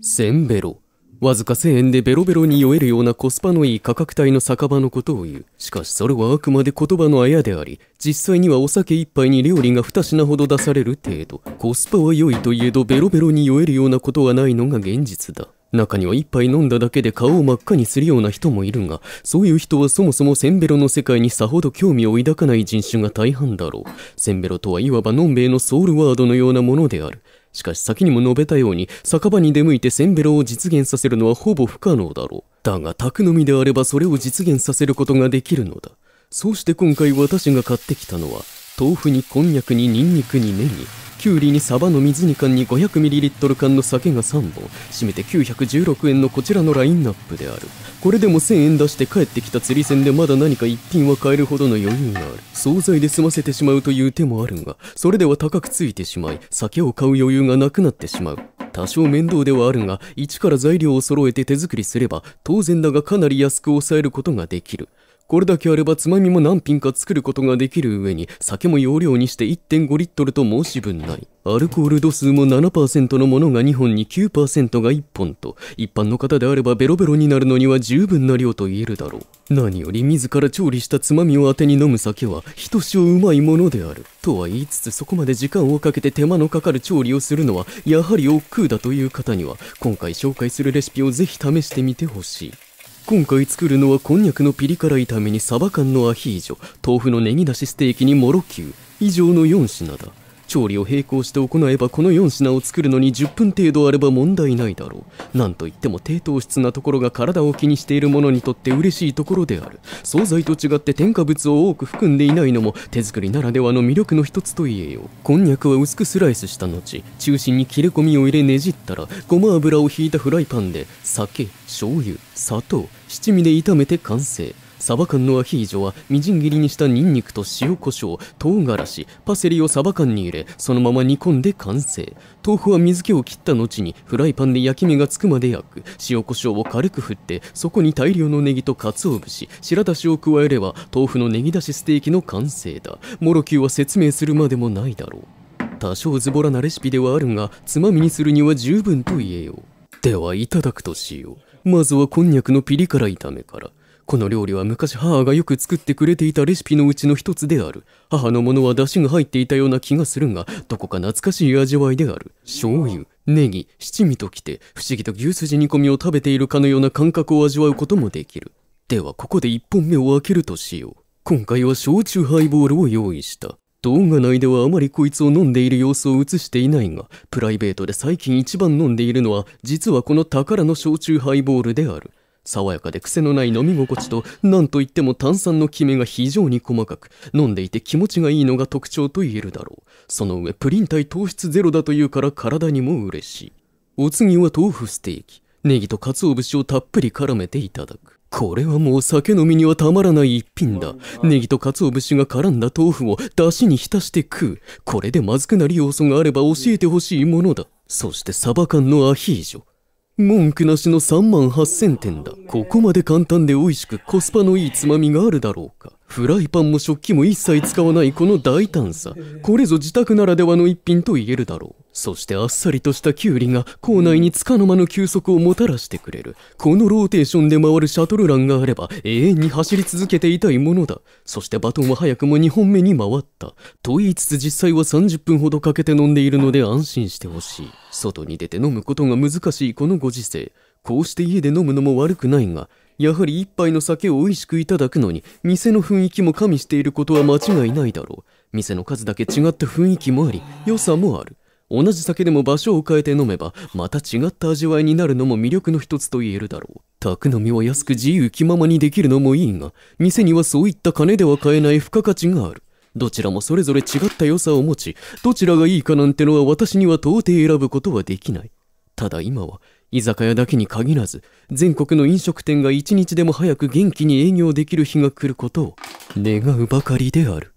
センベロ。わずか1000円でベロベロに酔えるようなコスパのいい価格帯の酒場のことを言う。しかしそれはあくまで言葉のあやであり、実際にはお酒一杯に料理が2品ほど出される程度。コスパは良いといえどベロベロに酔えるようなことはないのが現実だ。中には一杯飲んだだけで顔を真っ赤にするような人もいるが、そういう人はそもそもセンベロの世界にさほど興味を抱かない人種が大半だろう。センベロとはいわばのんべいのソウルワードのようなものである。しかし先にも述べたように、酒場に出向いてセンベロを実現させるのはほぼ不可能だろう。だが、宅飲みであればそれを実現させることができるのだ。そうして今回私が買ってきたのは、豆腐にこんにゃくにニンニクにネギ、きゅうりにサバの水煮缶に 500ml 缶の酒が3本締めて916円のこちらのラインナップであるこれでも1000円出して帰ってきた釣り銭でまだ何か一品は買えるほどの余裕がある惣菜で済ませてしまうという手もあるがそれでは高くついてしまい酒を買う余裕がなくなってしまう多少面倒ではあるが一から材料を揃えて手作りすれば当然だがかなり安く抑えることができるこれだけあればつまみも何品か作ることができる上に、酒も容量にして1.5リットルと申し分ない。アルコール度数も7%のものが2本に9%が1本と、一般の方であればベロベロになるのには十分な量と言えるだろう。何より自ら調理したつまみを当てに飲む酒は、ひとしおうまいものである。とは言いつつそこまで時間をかけて手間のかかる調理をするのは、やはり億劫だという方には、今回紹介するレシピをぜひ試してみてほしい。今回作るのはこんにゃくのピリ辛炒めにサバ缶のアヒージョ豆腐のネギ出しステーキにモロキュー以上の4品だ調理を並行して行えばこの4品を作るのに10分程度あれば問題ないだろうなんといっても低糖質なところが体を気にしている者にとって嬉しいところである惣菜と違って添加物を多く含んでいないのも手作りならではの魅力の一つといえよう。こんにゃくは薄くスライスした後中心に切れ込みを入れねじったらごま油をひいたフライパンで酒醤油砂糖七味で炒めて完成サバ缶のアヒージョはみじん切りにしたニンニクと塩コショウ、唐辛子、パセリをサバ缶に入れ、そのまま煮込んで完成。豆腐は水気を切った後にフライパンで焼き目がつくまで焼く。塩コショウを軽く振って、そこに大量のネギと鰹節、白だしを加えれば豆腐のネギだしステーキの完成だ。モロキューは説明するまでもないだろう。多少ズボラなレシピではあるが、つまみにするには十分と言えよう。では、いただくとしよう。まずはこんにゃくのピリ辛炒めから。この料理は昔母がよく作ってくれていたレシピのうちの一つである。母のものは出汁が入っていたような気がするが、どこか懐かしい味わいである。醤油、ネギ、七味ときて、不思議と牛すじ煮込みを食べているかのような感覚を味わうこともできる。ではここで一本目を開けるとしよう。今回は焼酎ハイボールを用意した。動画内ではあまりこいつを飲んでいる様子を映していないが、プライベートで最近一番飲んでいるのは、実はこの宝の焼酎ハイボールである。爽やかで癖のない飲み心地と何といっても炭酸のキメが非常に細かく飲んでいて気持ちがいいのが特徴と言えるだろうその上プリン体糖質ゼロだというから体にも嬉しいお次は豆腐ステーキネギと鰹節をたっぷり絡めていただくこれはもう酒飲みにはたまらない一品だ。ネギと鰹節が絡んだ豆腐を出汁に浸して食う。これでまずくなる要素があれば教えてほしいものだ。そしてサバ缶のアヒージョ。文句なしの3万8000点だ。ここまで簡単で美味しくコスパのいいつまみがあるだろうか。フライパンも食器も一切使わないこの大胆さ。これぞ自宅ならではの一品と言えるだろう。そしてあっさりとしたキュウリが校内につかの間の休息をもたらしてくれる。このローテーションで回るシャトルランがあれば永遠に走り続けていたいものだ。そしてバトンは早くも2本目に回った。と言いつつ実際は30分ほどかけて飲んでいるので安心してほしい。外に出て飲むことが難しいこのご時世。こうして家で飲むのも悪くないが、やはり一杯の酒を美味しくいただくのに、店の雰囲気も加味していることは間違いないだろう。店の数だけ違った雰囲気もあり、良さもある。同じ酒でも場所を変えて飲めば、また違った味わいになるのも魅力の一つと言えるだろう。宅飲みは安く自由気ままにできるのもいいが、店にはそういった金では買えない付加価値がある。どちらもそれぞれ違った良さを持ち、どちらがいいかなんてのは私には到底選ぶことはできない。ただ今は、居酒屋だけに限らず、全国の飲食店が一日でも早く元気に営業できる日が来ることを願うばかりである。